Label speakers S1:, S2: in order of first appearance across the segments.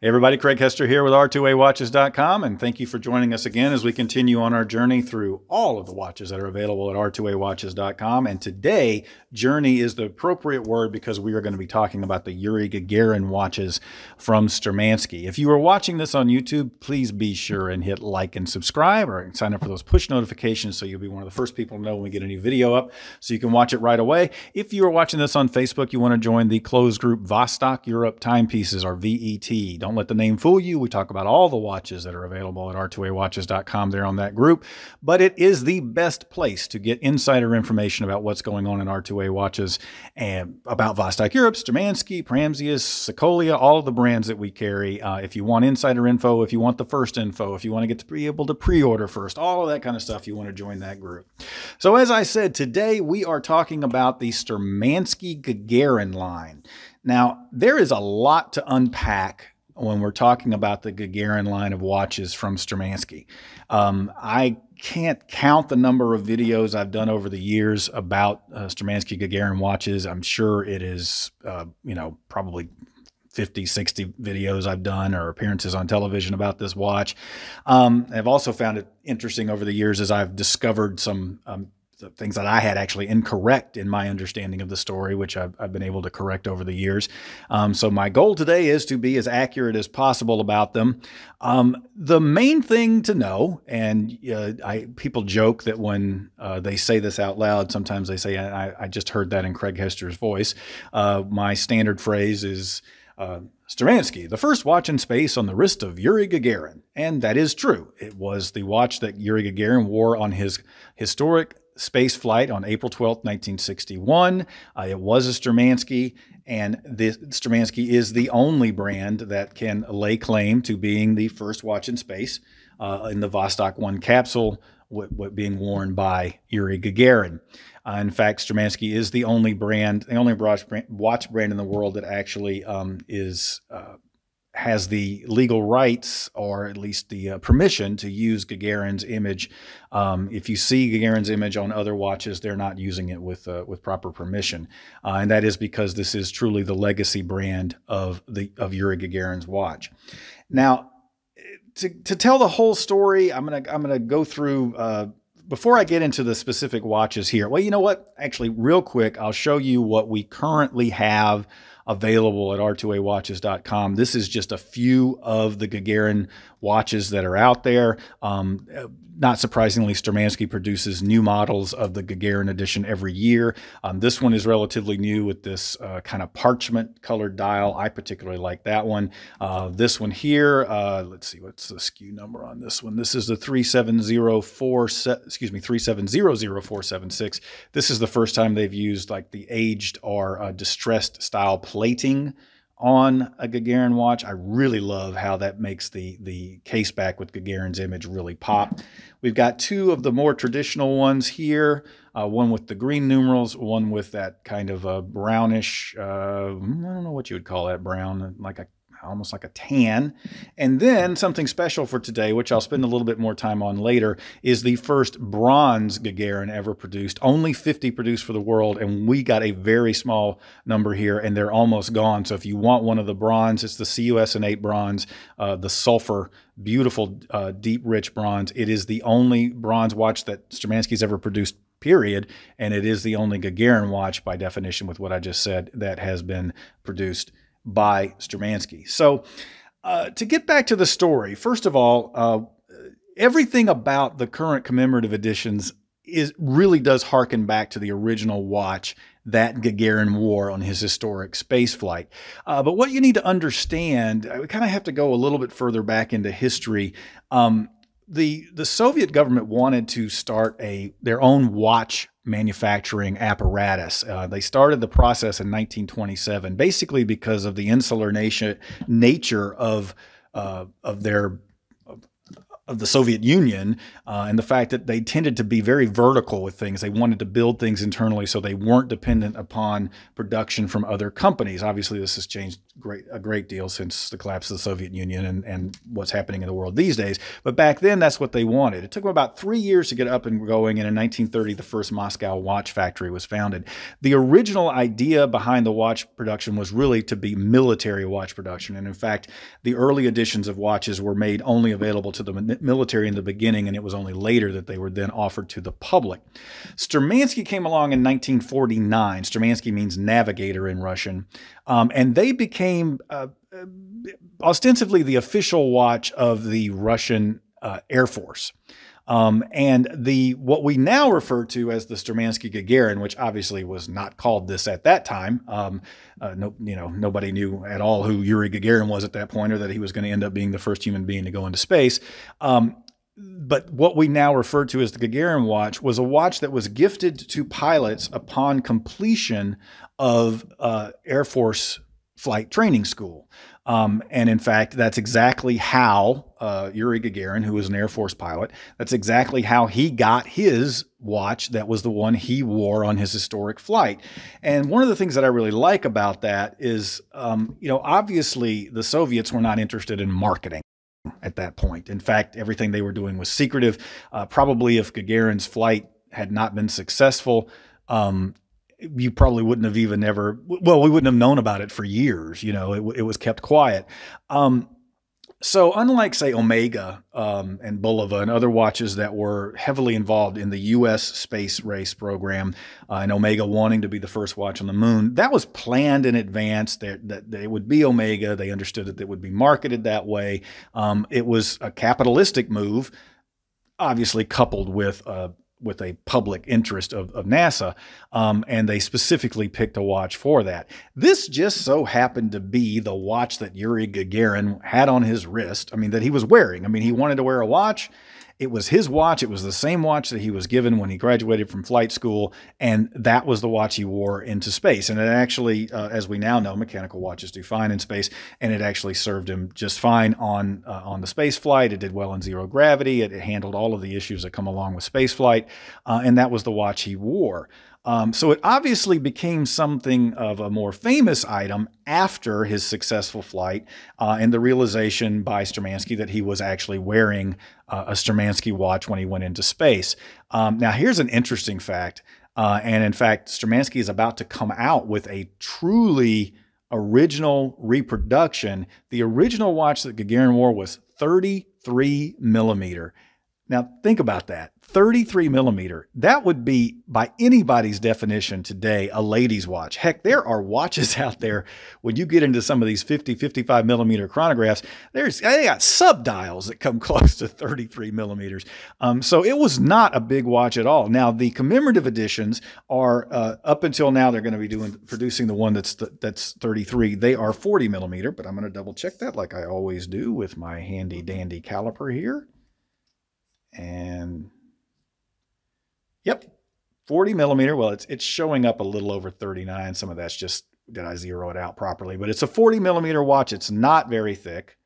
S1: Hey everybody, Craig Hester here with R2AWatches.com, and thank you for joining us again as we continue on our journey through all of the watches that are available at R2AWatches.com. And today, journey is the appropriate word because we are going to be talking about the Yuri Gagarin watches from Sturmansky. If you are watching this on YouTube, please be sure and hit like and subscribe or sign up for those push notifications so you'll be one of the first people to know when we get a new video up so you can watch it right away. If you are watching this on Facebook, you want to join the closed group Vostok Europe Timepieces or VET. Don't let the name fool you. We talk about all the watches that are available at r2awatches.com there on that group. But it is the best place to get insider information about what's going on in R2A watches and about Vostok Europe, Germansky, Pramsius, Sokolia, all the brands that we carry. Uh, if you want insider info, if you want the first info, if you want to get to be able to pre order first, all of that kind of stuff, you want to join that group. So, as I said, today we are talking about the Sturmansky Gagarin line. Now, there is a lot to unpack when we're talking about the Gagarin line of watches from Stramansky. Um, I can't count the number of videos I've done over the years about uh, Stramansky Gagarin watches. I'm sure it is, uh, you know, probably 50, 60 videos I've done or appearances on television about this watch. Um, I've also found it interesting over the years as I've discovered some um, the things that I had actually incorrect in my understanding of the story, which I've, I've been able to correct over the years. Um, so my goal today is to be as accurate as possible about them. Um, the main thing to know, and uh, I, people joke that when uh, they say this out loud, sometimes they say, "I, I just heard that in Craig Hester's voice." Uh, my standard phrase is. Uh, Staramansky, the first watch in space on the wrist of Yuri Gagarin. And that is true. It was the watch that Yuri Gagarin wore on his historic space flight on April 12th, 1961. Uh, it was a Stramansky, and this, Stramansky is the only brand that can lay claim to being the first watch in space uh, in the Vostok 1 capsule, what, what being worn by Yuri Gagarin. Uh, in fact, Stramansky is the only brand, the only watch brand, in the world that actually um, is uh, has the legal rights or at least the uh, permission to use Gagarin's image. Um, if you see Gagarin's image on other watches, they're not using it with uh, with proper permission, uh, and that is because this is truly the legacy brand of the of Yuri Gagarin's watch. Now, to, to tell the whole story, I'm gonna I'm gonna go through uh, before I get into the specific watches here, well, you know what? Actually, real quick, I'll show you what we currently have available at r2awatches.com. This is just a few of the Gagarin watches that are out there. Um, uh, not surprisingly, Sturmansky produces new models of the Gagarin edition every year. Um, this one is relatively new with this uh, kind of parchment colored dial. I particularly like that one. Uh, this one here, uh, let's see, what's the SKU number on this one? This is the 3704, excuse me, 3700476. This is the first time they've used like the aged or uh, distressed style plating on a Gagarin watch. I really love how that makes the, the case back with Gagarin's image really pop. We've got two of the more traditional ones here, uh, one with the green numerals, one with that kind of a brownish, uh, I don't know what you would call that brown, like a almost like a tan. And then something special for today, which I'll spend a little bit more time on later, is the first bronze Gagarin ever produced. Only 50 produced for the world, and we got a very small number here, and they're almost gone. So if you want one of the bronze, it's the CUSN8 bronze, uh, the sulfur beautiful, uh, deep, rich bronze. It is the only bronze watch that Stramansky's ever produced, period. And it is the only Gagarin watch, by definition, with what I just said, that has been produced by Stramansky. So, uh, to get back to the story, first of all, uh, everything about the current commemorative editions is really does harken back to the original watch that Gagarin wore on his historic space flight. Uh, but what you need to understand, uh, we kind of have to go a little bit further back into history. Um, the the Soviet government wanted to start a their own watch manufacturing apparatus. Uh, they started the process in 1927, basically because of the insular nation, nature of uh, of their of the Soviet Union uh, and the fact that they tended to be very vertical with things. They wanted to build things internally so they weren't dependent upon production from other companies. Obviously, this has changed great a great deal since the collapse of the Soviet Union and, and what's happening in the world these days. But back then, that's what they wanted. It took them about three years to get up and going, and in 1930, the first Moscow watch factory was founded. The original idea behind the watch production was really to be military watch production, and in fact, the early editions of watches were made only available to the military in the beginning, and it was only later that they were then offered to the public. Sturmansky came along in 1949. Sturmansky means navigator in Russian. Um, and they became uh, uh, ostensibly the official watch of the Russian uh, Air Force. Um, and the what we now refer to as the Sturmansky Gagarin, which obviously was not called this at that time. Um, uh, no, you know, nobody knew at all who Yuri Gagarin was at that point, or that he was going to end up being the first human being to go into space. Um, but what we now refer to as the Gagarin watch was a watch that was gifted to pilots upon completion of uh, Air Force flight training school. Um, and in fact, that's exactly how uh, Yuri Gagarin, who was an Air Force pilot, that's exactly how he got his watch that was the one he wore on his historic flight. And one of the things that I really like about that is, um, you know, obviously the Soviets were not interested in marketing at that point. In fact, everything they were doing was secretive. Uh, probably if Gagarin's flight had not been successful, um, you probably wouldn't have even ever, well, we wouldn't have known about it for years. You know, it, it was kept quiet. Um, so, unlike, say, Omega um, and Bulova and other watches that were heavily involved in the U.S. space race program, uh, and Omega wanting to be the first watch on the moon, that was planned in advance that, that, it would be Omega. They understood that it would be marketed that way. Um, it was a capitalistic move, obviously, coupled with a with a public interest of, of NASA, um, and they specifically picked a watch for that. This just so happened to be the watch that Yuri Gagarin had on his wrist. I mean, that he was wearing. I mean, he wanted to wear a watch, it was his watch. It was the same watch that he was given when he graduated from flight school, and that was the watch he wore into space. And it actually, uh, as we now know, mechanical watches do fine in space, and it actually served him just fine on uh, on the space flight. It did well in zero gravity. It, it handled all of the issues that come along with space flight, uh, and that was the watch he wore. Um, so it obviously became something of a more famous item after his successful flight uh, and the realization by Stramansky that he was actually wearing uh, a Stramansky watch when he went into space. Um, now, here's an interesting fact. Uh, and in fact, Stramansky is about to come out with a truly original reproduction. The original watch that Gagarin wore was 33 millimeter. Now, think about that 33 millimeter. That would be, by anybody's definition today, a lady's watch. Heck, there are watches out there when you get into some of these 50, 55 millimeter chronographs. There's they got subdials that come close to 33 millimeters. Um, so it was not a big watch at all. Now the commemorative editions are uh, up until now they're going to be doing producing the one that's th that's 33. They are 40 millimeter, but I'm going to double check that like I always do with my handy dandy caliper here. Yep. 40 millimeter. Well, it's it's showing up a little over 39. Some of that's just did I zero it out properly, but it's a 40 millimeter watch. It's not very thick.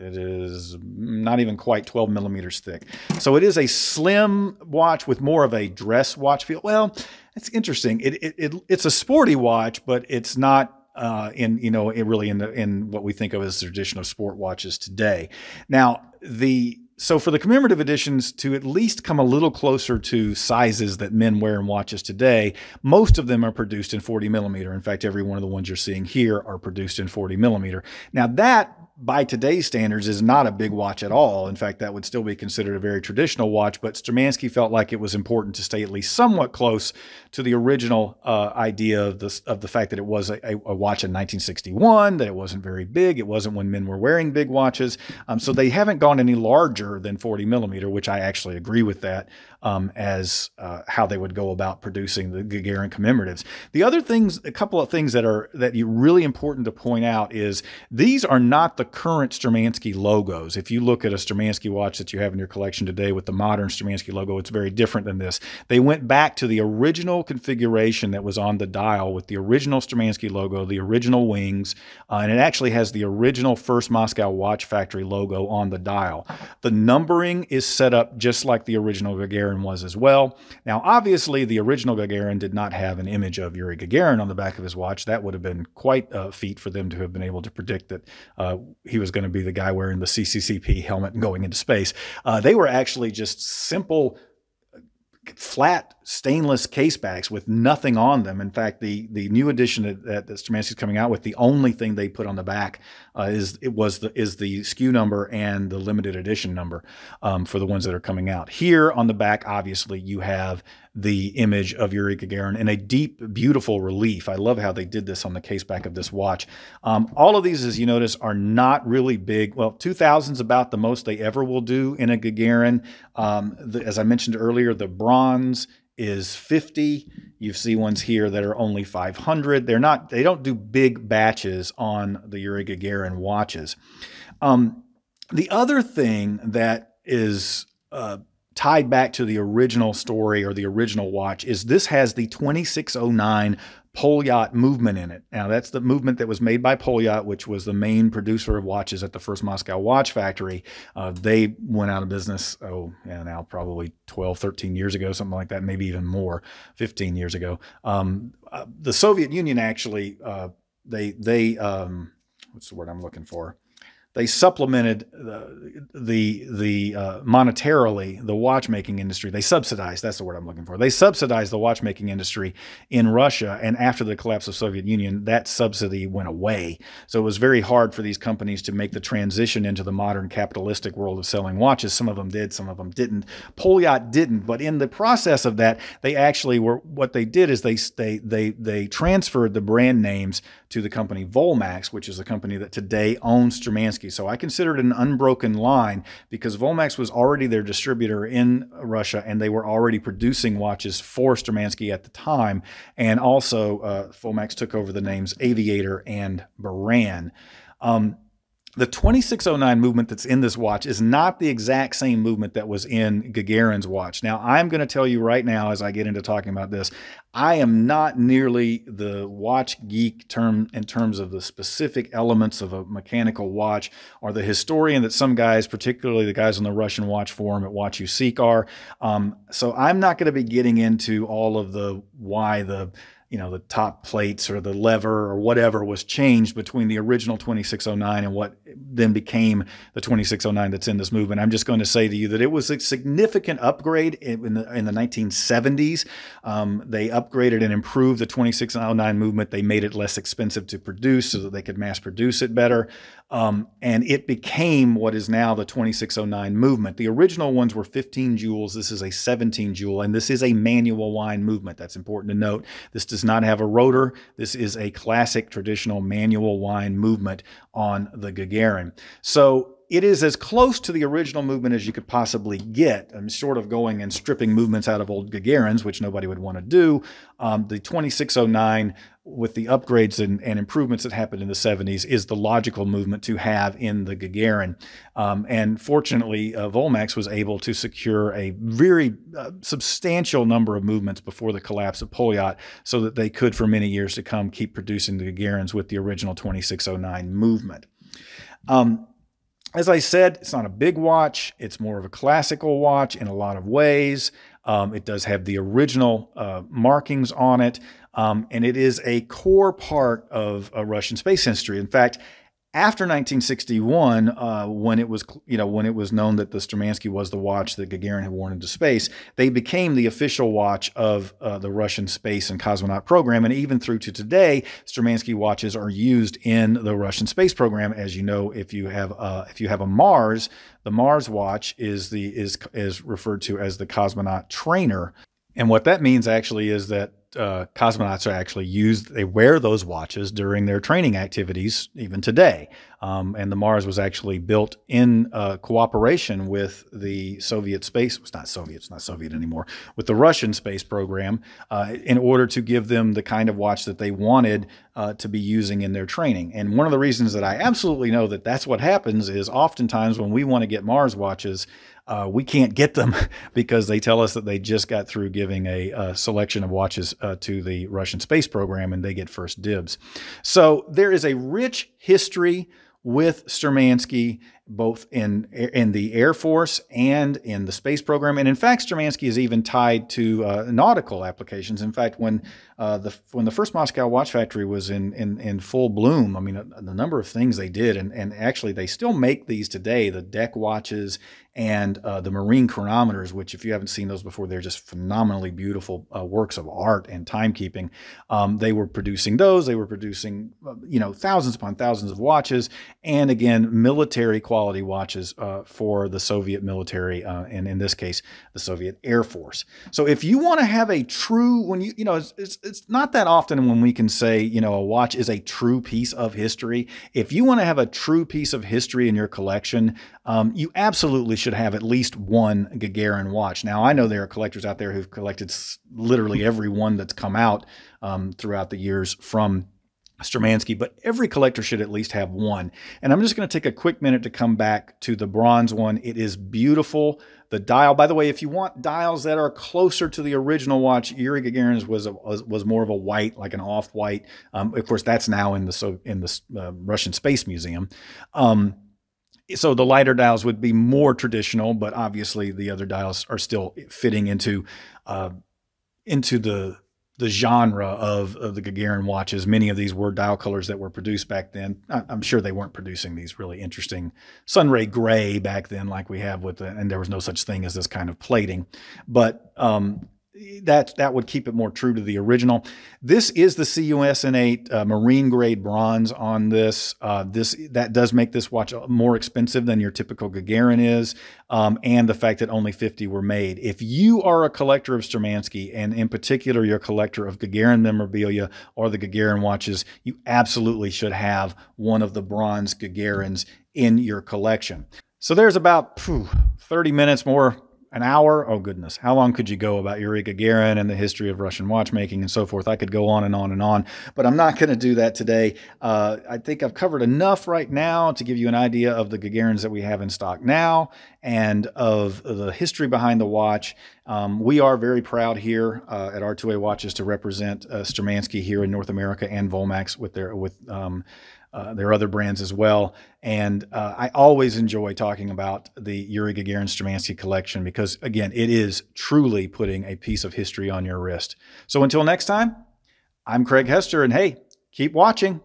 S1: It is not even quite 12 millimeters thick. So it is a slim watch with more of a dress watch feel. Well, it's interesting. It, it, it it's a sporty watch, but it's not uh, in you know it really in the in what we think of as traditional sport watches today. Now the so for the commemorative editions to at least come a little closer to sizes that men wear in watches today, most of them are produced in 40 millimeter. In fact, every one of the ones you're seeing here are produced in 40 millimeter. Now that by today's standards is not a big watch at all. In fact, that would still be considered a very traditional watch, but Stramansky felt like it was important to stay at least somewhat close to the original uh, idea of, the of the fact that it was a, a, watch in 1961, that it wasn't very big, it wasn't when men were wearing big watches. Um, so they haven't gone any larger than 40 millimeter, which I actually agree with that um, as uh, how they would go about producing the Gagarin commemoratives. The other things, a couple of things that are that you really important to point out is these are not the current Stramansky logos. If you look at a Stramansky watch that you have in your collection today with the modern Stramansky logo, it's very different than this. They went back to the original configuration that was on the dial with the original Stramansky logo, the original wings, uh, and it actually has the original first Moscow Watch Factory logo on the dial. The numbering is set up just like the original Gagarin Gagarin was as well. Now, obviously, the original Gagarin did not have an image of Yuri Gagarin on the back of his watch. That would have been quite a feat for them to have been able to predict that uh, he was going to be the guy wearing the CCCP helmet and going into space. Uh, they were actually just simple, flat stainless case backs with nothing on them. In fact, the the new edition that, that is coming out with, the only thing they put on the back uh, is it was the is the SKU number and the limited edition number um, for the ones that are coming out. Here on the back, obviously, you have the image of Yuri Gagarin in a deep, beautiful relief. I love how they did this on the case back of this watch. Um, all of these, as you notice, are not really big. Well, 2000's about the most they ever will do in a Gagarin. Um, the, as I mentioned earlier, the bronze is 50. You see ones here that are only 500. They're not, they don't do big batches on the Yuri Gagarin watches. Um, the other thing that is uh, tied back to the original story or the original watch is this has the 2609 Polyot movement in it. Now, that's the movement that was made by Polyot, which was the main producer of watches at the first Moscow watch factory. Uh, they went out of business, oh, yeah, now probably 12, 13 years ago, something like that, maybe even more, 15 years ago. Um, uh, the Soviet Union actually, uh, they, they um, what's the word I'm looking for? they supplemented the the, the uh, monetarily the watchmaking industry. They subsidized. That's the word I'm looking for. They subsidized the watchmaking industry in Russia, and after the collapse of Soviet Union, that subsidy went away. So it was very hard for these companies to make the transition into the modern capitalistic world of selling watches. Some of them did, some of them didn't. Polyat didn't, but in the process of that, they actually were what they did is they they they they transferred the brand names to the company Volmax, which is the company that today owns Stramansky. So I considered an unbroken line because Volmax was already their distributor in Russia and they were already producing watches for Stramansky at the time. And also, uh, Volmax took over the names Aviator and Baran. Um, the 2609 movement that's in this watch is not the exact same movement that was in Gagarin's watch. Now, I'm going to tell you right now, as I get into talking about this, I am not nearly the watch geek term in terms of the specific elements of a mechanical watch or the historian that some guys, particularly the guys on the Russian watch forum at Watch You Seek, are. Um, so I'm not going to be getting into all of the why the you know, the top plates or the lever or whatever was changed between the original 2609 and what then became the 2609 that's in this movement. I'm just going to say to you that it was a significant upgrade in the, in the 1970s. Um, they upgraded and improved the 2609 movement. They made it less expensive to produce so that they could mass produce it better. Um, and it became what is now the 2609 movement. The original ones were 15 joules. This is a 17 joule, and this is a manual wine movement. That's important to note. This does does not have a rotor. This is a classic traditional manual wine movement on the Gagarin. So it is as close to the original movement as you could possibly get. I'm sort of going and stripping movements out of old Gagarins, which nobody would want to do. Um, the 2609, with the upgrades and, and, improvements that happened in the 70s, is the logical movement to have in the Gagarin. Um, and fortunately, uh, Volmax was able to secure a very uh, substantial number of movements before the collapse of Polyot so that they could, for many years to come, keep producing the Gagarins with the original 2609 movement. Um, as I said, it's not a big watch. It's more of a classical watch in a lot of ways. Um, it does have the original uh, markings on it, um, and it is a core part of uh, Russian space history. In fact, after 1961, uh, when it was you know when it was known that the Sturmansky was the watch that Gagarin had worn into space, they became the official watch of uh, the Russian space and cosmonaut program, and even through to today, Sturmansky watches are used in the Russian space program. As you know, if you have uh, if you have a Mars, the Mars watch is the is is referred to as the cosmonaut trainer, and what that means actually is that uh, cosmonauts are actually used. They wear those watches during their training activities, even today. Um, and the Mars was actually built in uh, cooperation with the Soviet space. It's not Soviet. It's not Soviet anymore. With the Russian space program, uh, in order to give them the kind of watch that they wanted uh, to be using in their training. And one of the reasons that I absolutely know that that's what happens is oftentimes when we want to get Mars watches, uh, we can't get them because they tell us that they just got through giving a, a selection of watches uh, to the Russian space program and they get first dibs. So there is a rich history with Sturmansky both in in the Air Force and in the space program. And in fact, Stramansky is even tied to uh, nautical applications. In fact, when uh, the when the first Moscow Watch Factory was in in, in full bloom, I mean, the number of things they did, and, and actually they still make these today, the deck watches and uh, the marine chronometers, which if you haven't seen those before, they're just phenomenally beautiful uh, works of art and timekeeping. Um, they were producing those. They were producing, uh, you know, thousands upon thousands of watches, and again, military quality quality watches uh, for the Soviet military, uh, and in this case, the Soviet Air Force. So if you want to have a true, when you, you know, it's, it's, it's not that often when we can say, you know, a watch is a true piece of history. If you want to have a true piece of history in your collection, um, you absolutely should have at least one Gagarin watch. Now, I know there are collectors out there who've collected literally every one that's come out um, throughout the years from Stramansky, but every collector should at least have one. And I'm just going to take a quick minute to come back to the bronze one. It is beautiful. The dial, by the way, if you want dials that are closer to the original watch, Yuri Gagarin's was a, was, more of a white, like an off-white. Um, of course, that's now in the so in the uh, Russian Space Museum. Um, so the lighter dials would be more traditional, but obviously the other dials are still fitting into uh, into the the genre of, of the Gagarin watches, many of these were dial colors that were produced back then. I, am sure they weren't producing these really interesting sunray gray back then, like we have with the, and there was no such thing as this kind of plating. But um, that that would keep it more true to the original. This is the CUSN8 uh, marine grade bronze on this. Uh, this that does make this watch uh, more expensive than your typical Gagarin is, um, and the fact that only 50 were made. If you are a collector of Stramansky, and in particular you're a collector of Gagarin memorabilia or the Gagarin watches, you absolutely should have one of the bronze Gagarins in your collection. So there's about phew, 30 minutes more an hour. Oh goodness, how long could you go about Yuri Garin and the history of Russian watchmaking and so forth? I could go on and on and on, but I'm not going to do that today. Uh, I think I've covered enough right now to give you an idea of the Gagarins that we have in stock now and of the history behind the watch. Um, we are very proud here uh, at R2A Watches to represent uh, here in North America and Volmax with their with um, uh, there are other brands as well. And uh, I always enjoy talking about the Yuri Gagarin Stramansky collection because, again, it is truly putting a piece of history on your wrist. So until next time, I'm Craig Hester, and hey, keep watching.